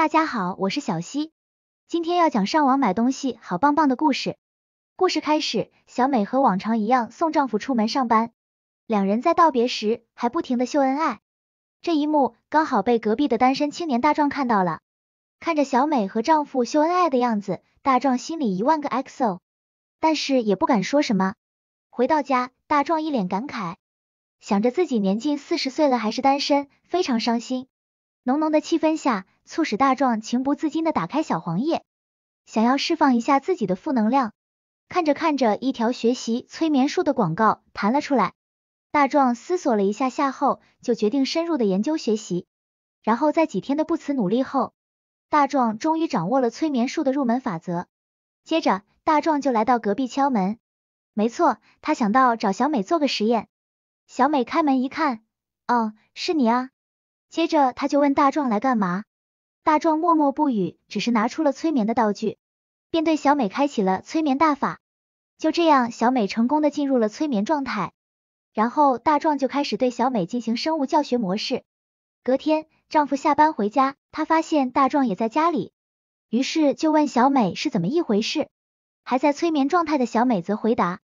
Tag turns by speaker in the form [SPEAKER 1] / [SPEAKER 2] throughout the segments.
[SPEAKER 1] 大家好，我是小溪，今天要讲上网买东西好棒棒的故事。故事开始，小美和往常一样送丈夫出门上班，两人在道别时还不停的秀恩爱。这一幕刚好被隔壁的单身青年大壮看到了，看着小美和丈夫秀恩爱的样子，大壮心里一万个 xo，但是也不敢说什么。回到家，大壮一脸感慨，想着自己年近四十岁了还是单身，非常伤心。浓浓的气氛下。促使大壮情不自禁的打开小黄页，想要释放一下自己的负能量。看着看着，一条学习催眠术的广告弹了出来。大壮思索了一下下后，就决定深入的研究学习。然后在几天的不辞努力后，大壮终于掌握了催眠术的入门法则。接着，大壮就来到隔壁敲门。没错，他想到找小美做个实验。小美开门一看，哦，是你啊。接着他就问大壮来干嘛？大壮默默不语，只是拿出了催眠的道具，便对小美开启了催眠大法。就这样，小美成功的进入了催眠状态。然后大壮就开始对小美进行生物教学模式。隔天，丈夫下班回家，他发现大壮也在家里，于是就问小美是怎么一回事。还在催眠状态的小美则回答，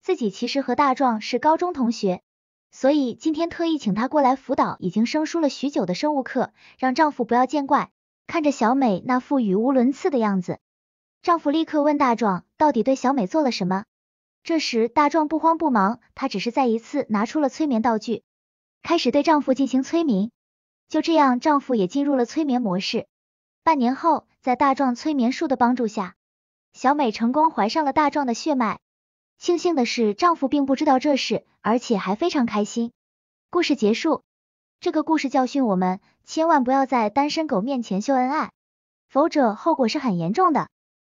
[SPEAKER 1] 自己其实和大壮是高中同学。所以今天特意请她过来辅导已经生疏了许久的生物课，让丈夫不要见怪。看着小美那副语无伦次的样子，丈夫立刻问大壮到底对小美做了什么。这时大壮不慌不忙，他只是再一次拿出了催眠道具，开始对丈夫进行催眠。就这样，丈夫也进入了催眠模式。半年后，在大壮催眠术的帮助下，小美成功怀上了大壮的血脉。庆幸的是，丈夫并不知道这事，而且还非常开心。故事结束。这个故事教训我们，千万不要在单身狗面前秀恩爱，否则后果是很严重的。